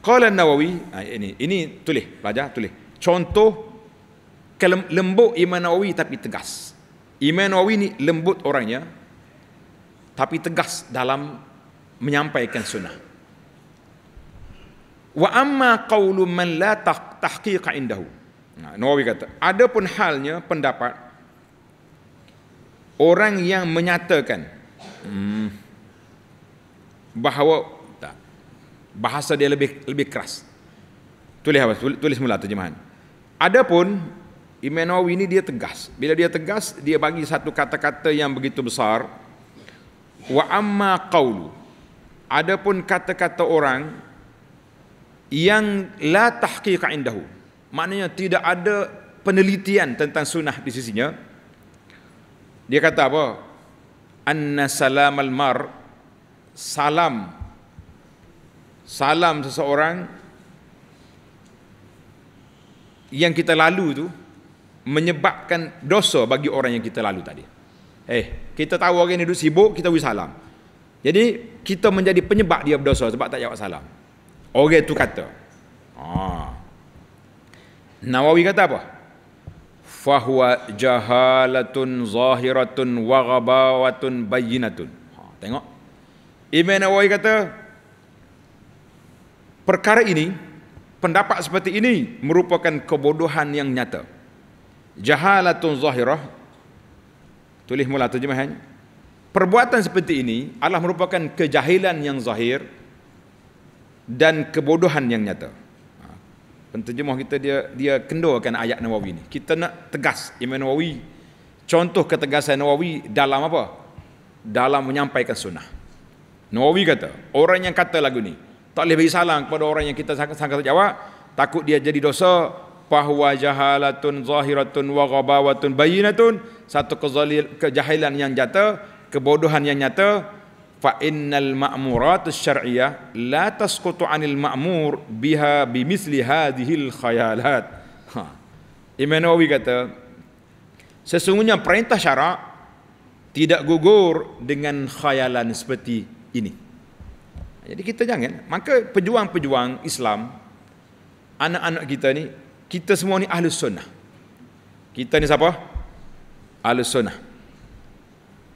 Qala Nawawi, ah, ini ini tulis, belajar tulis. Contoh lembut Imam Nawawi tapi tegas. Imam Nawawi ni lembut orangnya tapi tegas dalam menyampaikan sunnah. Wa amma qawlu man la tahqiqa indahu. Nah, Nawawi kata, adapun halnya pendapat orang yang menyatakan hmm, bahawa bahasa dia lebih lebih keras. Tulis apa? Tulis mula terjemahan. Adapun Imanawi ini dia tegas. Bila dia tegas, dia bagi satu kata-kata yang begitu besar. Wa amma qawlu. Adapun kata-kata orang yang la tahqiqa indahu. Maknanya tidak ada penelitian tentang sunnah di sisinya. Dia kata apa? Anna salamal mar salam salam seseorang yang kita lalu tu menyebabkan dosa bagi orang yang kita lalu tadi. Eh, kita tahu orang ini duduk sibuk, kita wish salam. Jadi, kita menjadi penyebab dia berdosa sebab tak jawab salam. Orang tu kata. Ah. Nawawi kata apa? Fahuwa jahalatun zahiratun waghabawatun bayinatun. Ha, tengok. Ibn Nawawi kata, perkara ini pendapat seperti ini merupakan kebodohan yang nyata jahalatun zahirah tulis mula terjemahan perbuatan seperti ini adalah merupakan kejahilan yang zahir dan kebodohan yang nyata ha. penterjemah kita dia dia kendurkan ayat Nawawi ni. kita nak tegas Imam Nawawi contoh ketegasan Nawawi dalam apa dalam menyampaikan sunnah Nawawi kata orang yang kata lagu ni tak boleh bagi salam kepada orang yang kita sangka tak jawab. Takut dia jadi dosa. Fahuwa jahalatun zahiratun wa ghabawatun bayinatun. Satu kezalil, kejahilan yang nyata, kebodohan yang nyata. Fa innal ma'murat syariah, la tasqutu anil ma'mur biha bimisli hadihil khayalat. Ha. Imam Nawawi kata, sesungguhnya perintah syarak tidak gugur dengan khayalan seperti ini. Jadi kita jangan. Kan? Maka pejuang-pejuang Islam, anak-anak kita ni, kita semua ni ahli sunnah. Kita ni siapa? Ahli sunnah.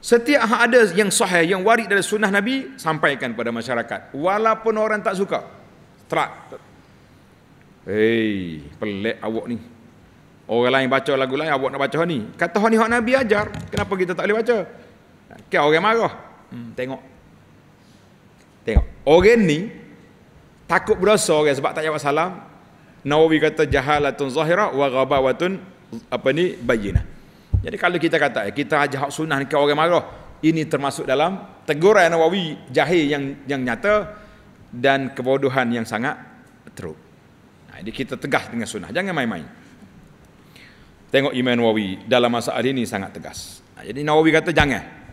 Setiap hak ada yang sahih, yang waris dari sunnah Nabi, sampaikan kepada masyarakat. Walaupun orang tak suka. Terak. Hei, pelik awak ni. Orang lain baca lagu lain, awak nak baca ni. Kata ni hak Nabi ajar, kenapa kita tak boleh baca? Kau orang marah. Hmm, tengok. Tengok, orang ni takut berdosa orang sebab tak jawab salam. Nawawi kata jahalatun zahira wa ghabawatun apa ni bayyina. Jadi kalau kita kata eh, kita ajar hak sunnah ni orang marah, ini termasuk dalam teguran Nawawi jahil yang yang nyata dan kebodohan yang sangat teruk. Nah, jadi kita tegas dengan sunnah, jangan main-main. Tengok Imam Nawawi dalam masa hari ini sangat tegas. Nah, jadi Nawawi kata jangan.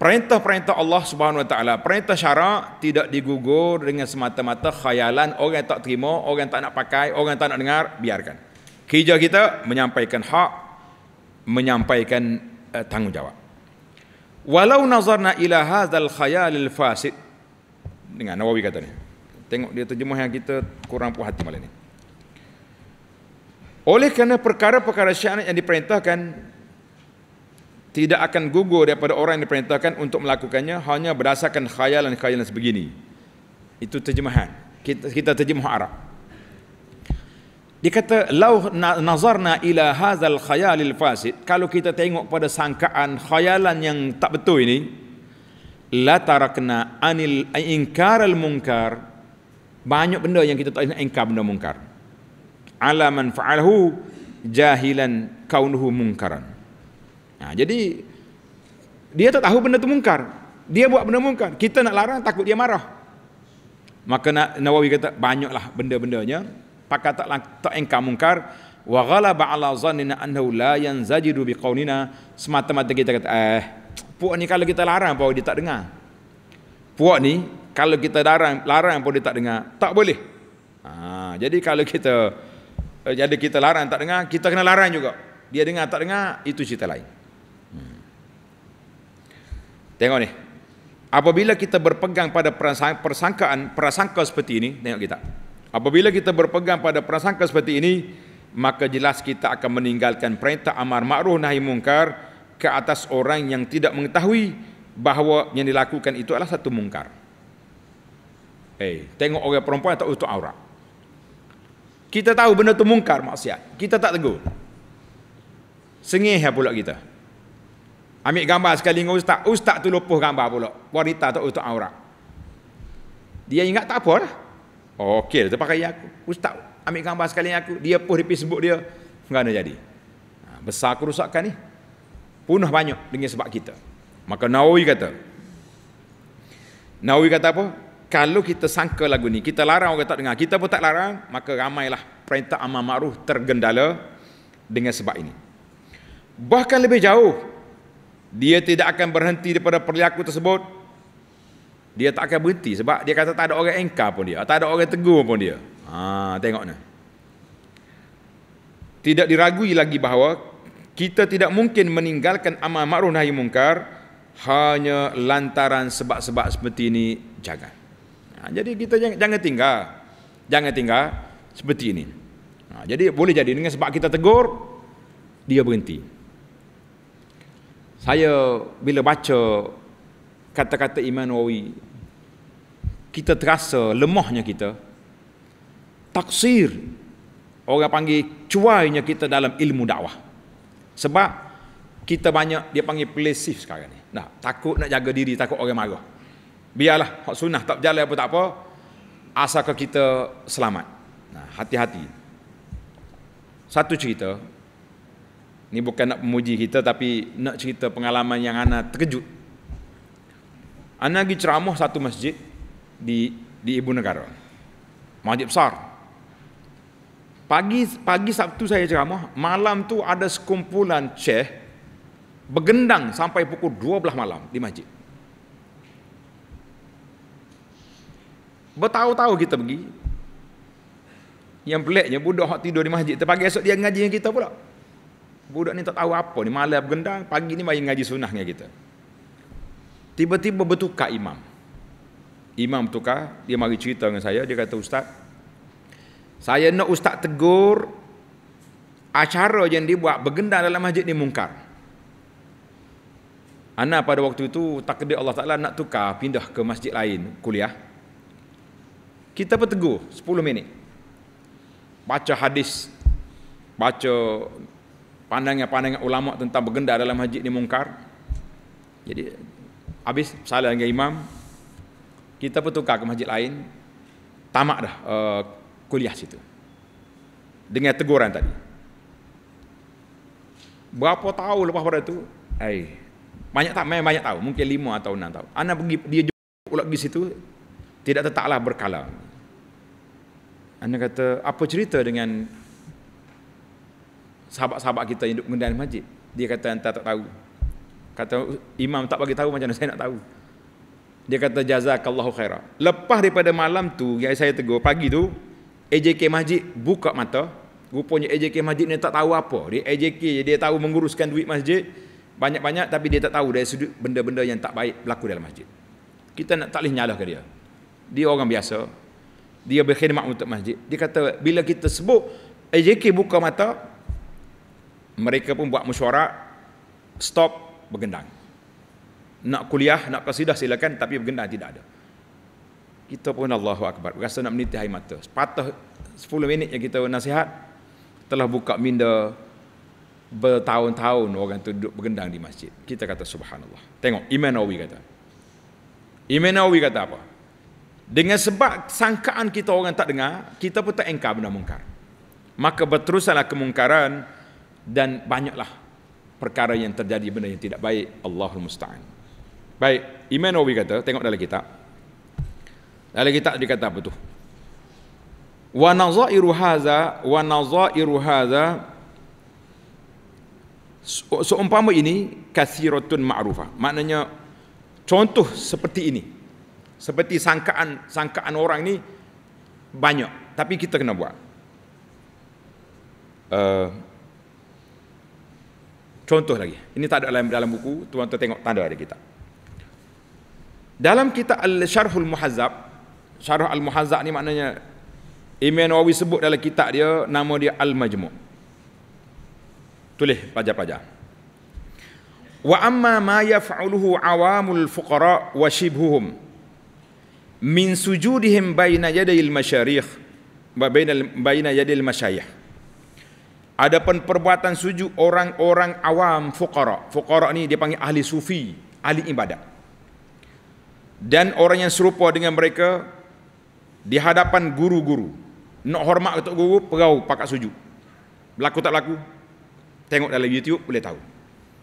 Perintah-perintah Allah Subhanahu Wa Taala, perintah syarak tidak digugur dengan semata-mata khayalan orang yang tak terima, orang yang tak nak pakai, orang yang tak nak dengar, biarkan. Kerja kita menyampaikan hak, menyampaikan uh, tanggungjawab. Walau nazarna ila hadzal khayal al fasid dengan Nawawi kata ni. Tengok dia terjemah yang kita kurang puas hati malam ni. Oleh kerana perkara-perkara syariat yang diperintahkan tidak akan gugur daripada orang yang diperintahkan untuk melakukannya hanya berdasarkan khayalan-khayalan sebegini. Itu terjemahan. Kita, kita terjemah Arab. Dikata kata, Lau nazarna ila hazal khayalil fasid. Kalau kita tengok pada sangkaan khayalan yang tak betul ini, la tarakna anil inkar al munkar banyak benda yang kita tak nak ingkar benda mungkar. alaman fa'alhu jahilan kaunuhu mungkaran. Ha, jadi dia tak tahu benda tu mungkar. Dia buat benda mungkar. Kita nak larang takut dia marah. Maka nak Nawawi kata banyaklah benda-bendanya. Pakat tak tak engkau mungkar. Wa ghalaba ala zannina annahu la yanzajidu biqaulina semata-mata kita kata eh puak ni kalau kita larang pun dia tak dengar. Puak ni kalau kita larang larang pun dia tak dengar. Tak boleh. Ha, jadi kalau kita eh, jadi kita larang tak dengar, kita kena larang juga. Dia dengar tak dengar itu cerita lain. Tengok ni. Apabila kita berpegang pada persangkaan prasangka seperti ini, tengok kita. Apabila kita berpegang pada prasangka seperti ini, maka jelas kita akan meninggalkan perintah amar makruh nahi mungkar ke atas orang yang tidak mengetahui bahawa yang dilakukan itu adalah satu mungkar. Eh, hey, tengok orang perempuan tak tutup aurat. Kita tahu benda itu mungkar maksiat. Kita tak tegur. Sengih ya pula kita. Ambil gambar sekali dengan ustaz. Ustaz tu lupuh gambar pula. Wanita tak ustaz aurat. Dia ingat tak apa lah. Oh, okey, dia pakai aku. Ustaz ambil gambar sekali dengan aku. Dia puh di Facebook dia. ada jadi? Ha, besar kerusakan ni. Punah banyak dengan sebab kita. Maka Nawawi kata. Nawawi kata apa? Kalau kita sangka lagu ni, kita larang orang tak dengar. Kita pun tak larang, maka ramailah perintah amal makruh tergendala dengan sebab ini. Bahkan lebih jauh, dia tidak akan berhenti daripada perilaku tersebut dia tak akan berhenti sebab dia kata tak ada orang engkar pun dia tak ada orang tegur pun dia ha tengok ni tidak diragui lagi bahawa kita tidak mungkin meninggalkan amal makruf nahi mungkar hanya lantaran sebab-sebab seperti ini jaga. ha, jadi kita jangan, jangan tinggal jangan tinggal seperti ini ha, jadi boleh jadi dengan sebab kita tegur dia berhenti saya bila baca kata-kata Imam Nawawi kita terasa lemahnya kita taksir orang panggil cuainya kita dalam ilmu dakwah sebab kita banyak dia panggil plesif sekarang ni nah takut nak jaga diri takut orang marah biarlah hak sunnah tak berjalan apa tak apa asalkan kita selamat nah hati-hati satu cerita ini bukan nak memuji kita tapi nak cerita pengalaman yang ana terkejut. Ana pergi ceramah satu masjid di di ibu negara. Masjid besar. Pagi pagi Sabtu saya ceramah, malam tu ada sekumpulan Syekh begendang sampai pukul 12 malam di masjid. Bertahu-tahu kita pergi. Yang peliknya budak hak tidur di masjid, terpagi esok dia ngaji dengan kita pula. Budak ni tak tahu apa ni, malam bergendang, pagi ni main ngaji sunnah dengan kita. Tiba-tiba bertukar imam. Imam bertukar, dia mari cerita dengan saya, dia kata, Ustaz, saya nak Ustaz tegur acara yang buat bergendang dalam masjid ni mungkar. Ana pada waktu itu takdir Allah Taala nak tukar pindah ke masjid lain kuliah. Kita bertegur 10 minit. Baca hadis. Baca pandangan-pandangan ulama tentang bergendak dalam masjid ni mungkar. Jadi habis salah dengan imam kita pun tukar ke masjid lain tamak dah uh, kuliah situ. Dengan teguran tadi. Berapa tahun lepas pada tu? Ai. Eh, banyak tak main banyak tahu, mungkin 5 atau enam tahun. Ana pergi dia ulak di situ tidak tetaklah berkala. Ana kata, apa cerita dengan sahabat-sahabat kita yang duduk di masjid. Dia kata entah tak tahu. Kata imam tak bagi tahu macam mana saya nak tahu. Dia kata jazakallahu khaira. Lepas daripada malam tu yang saya tegur pagi tu AJK masjid buka mata. Rupanya AJK masjid ni tak tahu apa. Dia AJK dia tahu menguruskan duit masjid banyak-banyak tapi dia tak tahu dari sudut benda-benda yang tak baik berlaku dalam masjid. Kita nak tak boleh nyalahkan dia. Dia orang biasa. Dia berkhidmat untuk masjid. Dia kata bila kita sebut AJK buka mata, mereka pun buat mesyuarat stop bergendang nak kuliah nak kasidah silakan tapi bergendang tidak ada kita pun Allahu Akbar rasa nak meniti air mata sepatah 10 minit yang kita nasihat telah buka minda bertahun-tahun orang tu duduk bergendang di masjid kita kata subhanallah tengok iman awi kata iman awi kata apa dengan sebab sangkaan kita orang tak dengar kita pun tak engkar benda mungkar maka berterusanlah kemungkaran dan banyaklah perkara yang terjadi benda yang tidak baik Allahul musta'an baik Imam Nawawi kata tengok dalam kitab dalam kitab dia kata apa tu wa nazairu hadza wa nazairu hadza seumpama ini kathiratun ma'rufah maknanya contoh seperti ini seperti sangkaan sangkaan orang ni banyak tapi kita kena buat uh, Contoh lagi. Ini tak ada dalam dalam buku, tuan tu tengok tanda ada kitab. Dalam kitab Al-Syarhul Muhazzab, Syarh Al-Muhazzab ni maknanya Imam Nawawi sebut dalam kitab dia nama dia Al-Majmu'. Tulis pelajar-pelajar. Wa amma ma yaf'aluhu awamul fuqara wa shibhuhum min sujudihim bayna yadayil masyarikh ba'ina bayna yadayil masyayikh Adapun perbuatan sujud orang-orang awam fuqara. Fuqara ni dia panggil ahli sufi, ahli ibadat. Dan orang yang serupa dengan mereka di hadapan guru-guru. Nak hormat ketuk guru, perau pakat sujud. Berlaku tak laku? Tengok dalam YouTube boleh tahu.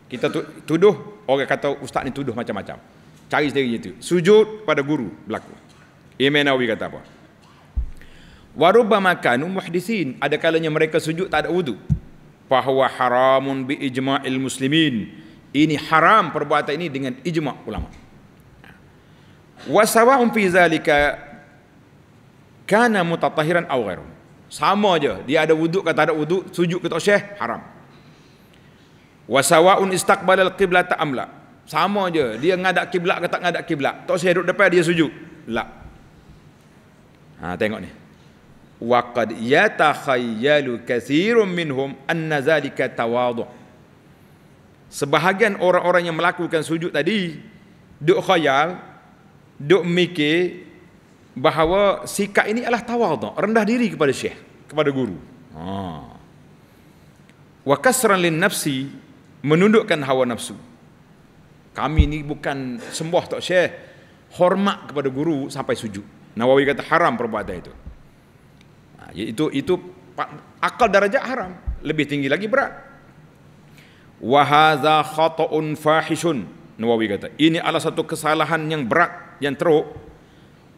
Kita tuduh, orang kata ustaz ni tuduh macam-macam. Cari sendiri YouTube. Sujud pada guru berlaku. Imam Nawawi kata apa? Warubba makanu muhdisin. Ada kalanya mereka sujud tak ada wudu. Fahuwa haramun bi ijma'il muslimin. Ini haram perbuatan ini dengan ijma' ulama. Wasawa'un fi zalika kana mutatahiran aw Sama aja dia ada wuduk ke tak ada wuduk, sujud ke tak syekh, haram. Wasawa'un istakbal al-qiblata am Sama aja dia ngadak kiblat ke tak ngadap kiblat, tak syekh duduk depan dia sujud. La. Ha tengok ni. وقد يتخيل كثير منهم أن ذلك تواضع Sebahagian orang-orang yang melakukan sujud tadi Duk khayal Duk mikir Bahawa sikap ini adalah tawadah Rendah diri kepada syekh Kepada guru ha. Wa kasran lin nafsi Menundukkan hawa nafsu Kami ini bukan sembah tak syekh Hormat kepada guru sampai sujud Nawawi kata haram perbuatan itu itu itu akal darajat haram lebih tinggi lagi berat wa hadza khata'un fahishun Nawawi kata ini adalah satu kesalahan yang berat yang teruk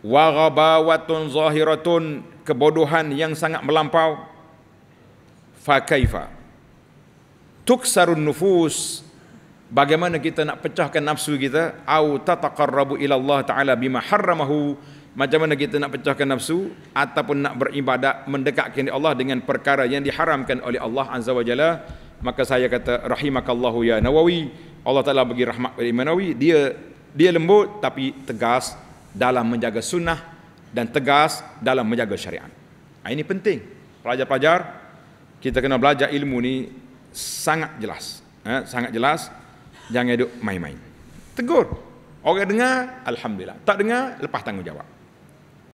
wa ghabawatun zahiratun kebodohan yang sangat melampau fa kaifa tuksarun nufus bagaimana kita nak pecahkan nafsu kita au tataqarrabu ila Allah taala bima harramahu macam mana kita nak pecahkan nafsu ataupun nak beribadat mendekatkan Allah dengan perkara yang diharamkan oleh Allah Azza wa Jalla maka saya kata rahimakallahu ya Nawawi Allah Taala bagi rahmat kepada Imam Nawawi dia dia lembut tapi tegas dalam menjaga sunnah dan tegas dalam menjaga syariat. Ah, ini penting. Pelajar-pelajar kita kena belajar ilmu ni sangat jelas. Ha, sangat jelas jangan duduk main-main. Tegur. Orang dengar alhamdulillah. Tak dengar lepas tanggungjawab.